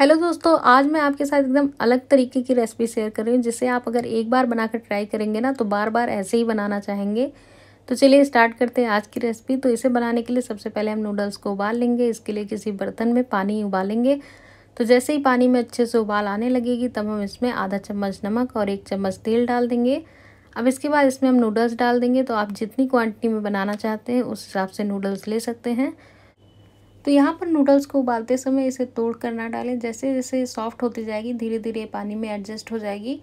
hello दोस्तों आज मैं आपके साथ एकदम अलग तरीके की रेसिपी शेयर कर रही हूँ जिसे आप अगर एक बार बनाकर ट्राई करेंगे ना तो बार बार ऐसे ही बनाना चाहेंगे तो चलिए स्टार्ट करते हैं आज की रेसिपी तो इसे बनाने के लिए सबसे पहले हम नूडल्स को उबाल लेंगे इसके लिए किसी बर्तन में पानी उबालेंगे तो जैसे ही पानी में अच्छे से उबाल आने लगेगी तब हम इसमें आधा चम्मच नमक और एक चम्मच तेल डाल देंगे अब इसके बाद इसमें हम नूडल्स डाल देंगे तो आप जितनी क्वांटिटी में बनाना चाहते हैं उस हिसाब से नूडल्स ले सकते हैं तो यहाँ पर नूडल्स को उबालते समय इसे तोड़ कर ना डालें जैसे जैसे सॉफ्ट होती जाएगी धीरे धीरे पानी में एडजस्ट हो जाएगी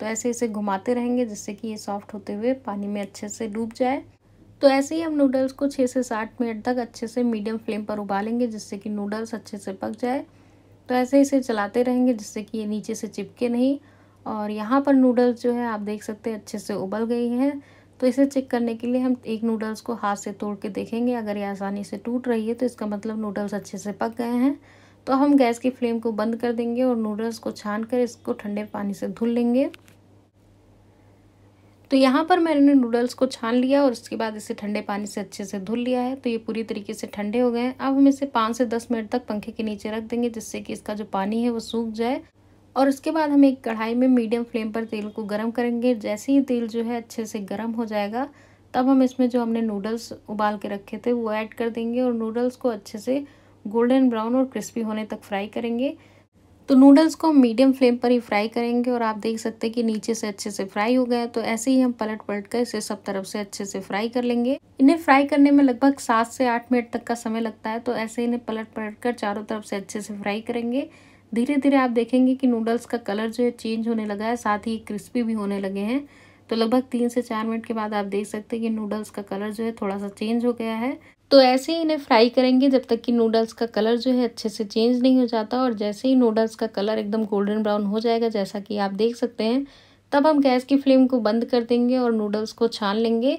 तो ऐसे इसे घुमाते रहेंगे जिससे कि ये सॉफ्ट होते हुए पानी में अच्छे से डूब जाए तो ऐसे ही हम नूडल्स को छः से सात मिनट तक अच्छे से मीडियम फ्लेम पर उबालेंगे जिससे कि नूडल्स अच्छे से पक जाए तो ऐसे इसे चलाते रहेंगे जिससे कि ये नीचे से चिपके नहीं और यहाँ पर नूडल्स जो है आप देख सकते हैं अच्छे से उबल गई हैं तो इसे चेक करने के लिए हम एक नूडल्स को हाथ से तोड़ के देखेंगे अगर ये आसानी से टूट रही है तो इसका मतलब नूडल्स अच्छे से पक गए हैं तो हम गैस की फ्लेम को बंद कर देंगे और नूडल्स को छान कर इसको ठंडे पानी से धुल लेंगे तो यहाँ पर मैंने नूडल्स को छान लिया और उसके बाद इसे ठंडे पानी से अच्छे से धुल लिया है तो ये पूरी तरीके से ठंडे हो गए हैं अब हम इसे पाँच से दस मिनट तक पंखे के नीचे रख देंगे जिससे कि इसका जो पानी है वो सूख जाए और उसके बाद हम एक कढ़ाई में मीडियम फ्लेम पर तेल को गर्म करेंगे जैसे ही तेल जो है अच्छे से गर्म हो जाएगा तब हम इसमें जो हमने नूडल्स उबाल के रखे थे वो ऐड कर देंगे और नूडल्स को अच्छे से गोल्डन ब्राउन और क्रिस्पी होने तक फ्राई करेंगे तो नूडल्स को हम मीडियम फ्लेम पर ही फ्राई करेंगे और आप देख सकते हैं कि नीचे से अच्छे से फ्राई हो गया तो ऐसे ही हम पलट पलट कर इसे सब तरफ से अच्छे से फ्राई कर लेंगे इन्हें फ्राई करने में लगभग सात से आठ मिनट तक का समय लगता है तो ऐसे इन्हें पलट पलट कर चारों तरफ से अच्छे से फ्राई करेंगे धीरे धीरे आप देखेंगे कि नूडल्स का कलर जो है चेंज होने लगा है साथ ही क्रिस्पी भी होने लगे हैं तो लगभग तीन से चार मिनट के बाद आप देख सकते हैं कि नूडल्स का कलर जो है थोड़ा सा चेंज हो गया है तो ऐसे ही इन्हें फ्राई करेंगे जब तक कि नूडल्स का कलर जो है अच्छे से चेंज नहीं हो जाता और जैसे ही नूडल्स का कलर एकदम गोल्डन ब्राउन हो जाएगा जैसा कि आप देख सकते हैं तब हम गैस की फ्लेम को बंद कर देंगे और नूडल्स को छान लेंगे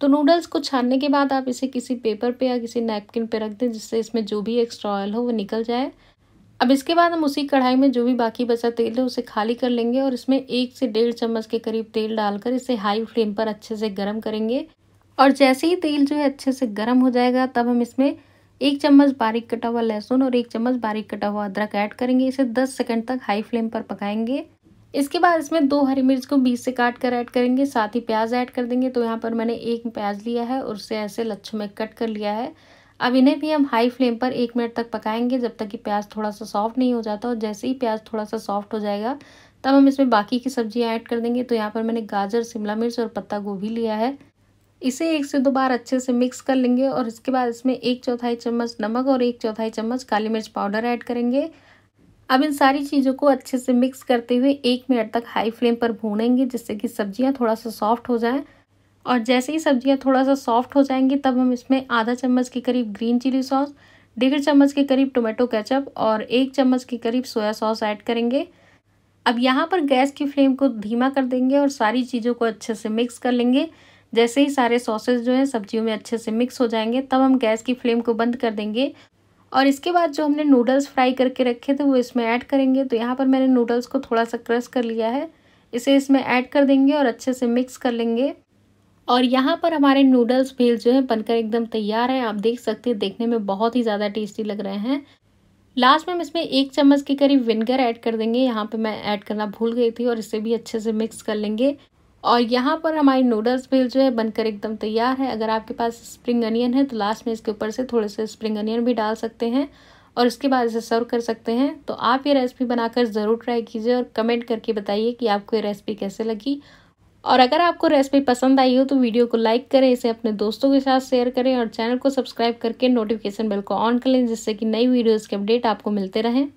तो नूडल्स को छानने के बाद आप इसे किसी पेपर पे या किसी नैपकिन पे रख दें जिससे इसमें जो भी एक्स्ट्रा ऑयल हो वो निकल जाए अब इसके बाद हम उसी कढ़ाई में जो भी बाकी बचा तेल है उसे खाली कर लेंगे और इसमें एक से डेढ़ चम्मच के करीब तेल डालकर इसे हाई फ्लेम पर अच्छे से गर्म करेंगे और जैसे ही तेल जो है अच्छे से गर्म हो जाएगा तब हम इसमें एक चम्मच बारीक कटा हुआ लहसुन और एक चम्मच बारीक कटा हुआ अदरक ऐड करेंगे इसे 10 सेकंड तक हाई फ्लेम पर पकाएंगे इसके बाद इसमें दो हरी मिर्च को बीस से काट कर ऐड करेंगे साथ ही प्याज ऐड कर देंगे तो यहाँ पर मैंने एक प्याज लिया है और उसे ऐसे लच्छों में कट कर लिया है अब इन्हें भी हम हाई फ्लेम पर एक मिनट तक पकाएंगे जब तक कि प्याज थोड़ा सा सॉफ्ट नहीं हो जाता और जैसे ही प्याज थोड़ा सा सॉफ्ट हो जाएगा तब हम इसमें बाकी की सब्जियां ऐड कर देंगे तो यहाँ पर मैंने गाजर शिमला मिर्च और पत्ता गोभी लिया है इसे एक से दो बार अच्छे से मिक्स कर लेंगे और इसके बाद इसमें एक चौथाई चम्मच नमक और एक चौथाई चम्मच काली मिर्च पाउडर ऐड करेंगे अब इन सारी चीज़ों को अच्छे से मिक्स करते हुए एक मिनट तक हाई फ्लेम पर भूनेंगे जिससे कि सब्जियां थोड़ा सा सॉफ्ट हो जाएं और जैसे ही सब्जियाँ थोड़ा सा सॉफ्ट हो जाएंगी तब हम इसमें आधा चम्मच के करीब ग्रीन चिली सॉस डेढ़ चम्मच के करीब टोमेटो केचप और एक चम्मच के करीब सोया सॉस ऐड करेंगे अब यहाँ पर गैस की फ्लेम को धीमा कर देंगे और सारी चीज़ों को अच्छे से मिक्स कर लेंगे जैसे ही सारे सॉसेज जो हैं सब्जियों में अच्छे से मिक्स हो जाएंगे तब हम गैस की फ्लेम को बंद कर देंगे और इसके बाद जो हमने नूडल्स फ्राई करके रखे थे वो इसमें ऐड करेंगे तो यहाँ पर मैंने नूडल्स को थोड़ा सा क्रश कर लिया है इसे इसमें ऐड कर देंगे और अच्छे से मिक्स कर लेंगे और यहाँ पर हमारे नूडल्स भेल जो है बनकर एकदम तैयार है आप देख सकते हैं देखने में बहुत ही ज़्यादा टेस्टी लग रहे हैं लास्ट में हम इसमें एक चम्मच के करीब विनेगर ऐड कर देंगे यहाँ पे मैं ऐड करना भूल गई थी और इसे भी अच्छे से मिक्स कर लेंगे और यहाँ पर हमारी नूडल्स भेल जो है बनकर एकदम तैयार है अगर आपके पास स्प्रिंग अनियन है तो लास्ट में इसके ऊपर से थोड़े से स्प्रिंग अनियन भी डाल सकते हैं और इसके बाद इसे सर्व कर सकते हैं तो आप ये रेसिपी बनाकर ज़रूर ट्राई कीजिए और कमेंट करके बताइए कि आपको ये रेसिपी कैसे लगी और अगर आपको रेसिपी पसंद आई हो तो वीडियो को लाइक करें इसे अपने दोस्तों के साथ शेयर करें और चैनल को सब्सक्राइब करके नोटिफिकेशन बेल को ऑन कर लें जिससे कि नई वीडियोज़ के अपडेट आपको मिलते रहें